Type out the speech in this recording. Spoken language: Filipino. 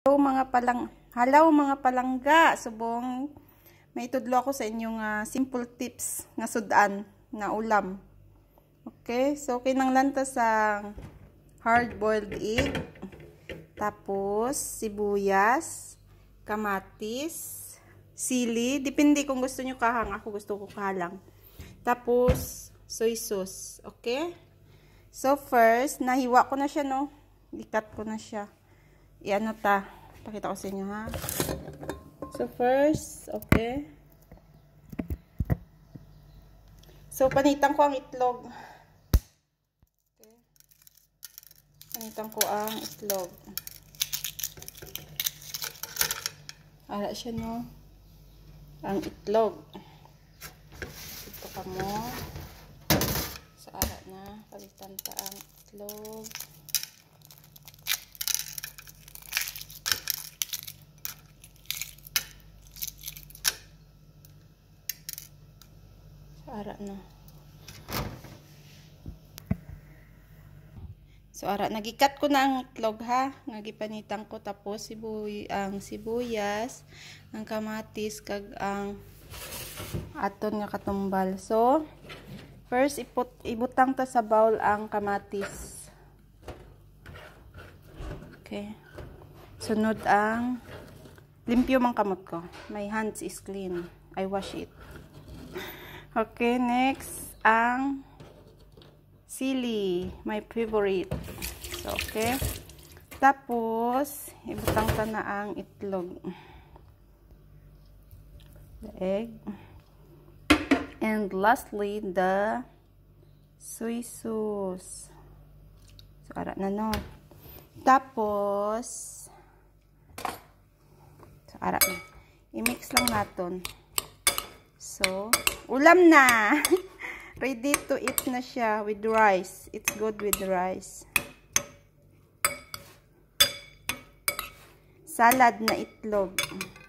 Hello mga palang Hello mga palangga, subong may tudlo ako sa inyong uh, simple tips nga sudan na ulam. Okay, so kinanglan ta sa hard boiled egg. Tapos sibuyas, kamatis, sili, depende kung gusto niyo kahang, ako gusto ko kalang. Tapos soy sauce, okay? So first, nahiwa ko na siya no. Dikat ko na siya. Yan ano ta. Pakita ko sa inyo ha. So first, okay. So panitan ko ang itlog. Okay. Panitan ko ang itlog. Ara siya no. Ang itlog. Ito ka mo. Sa so, ara na. Palitan ta ang itlog. ara na. Ano? So ara nagikat ko na ang itlog ha. Nagipanitan ko tapos sibuy ang sibuyas, ang kamatis kag ang aton nga katumbal. So first iput ibutang ta sa bowl ang kamatis. Okay. Sunod ang limpyo man kamot ko. My hands is clean. I wash it. Okay, next ang sili, my favorite. So, okay. Tapos, ibutang ta na ang itlog. The egg. And lastly, the soy sauce. So, ara na no. Tapos, so, ara na. I-mix lang naton. So, Ulam na! Ready to eat na siya with rice. It's good with rice. Salad na itlog.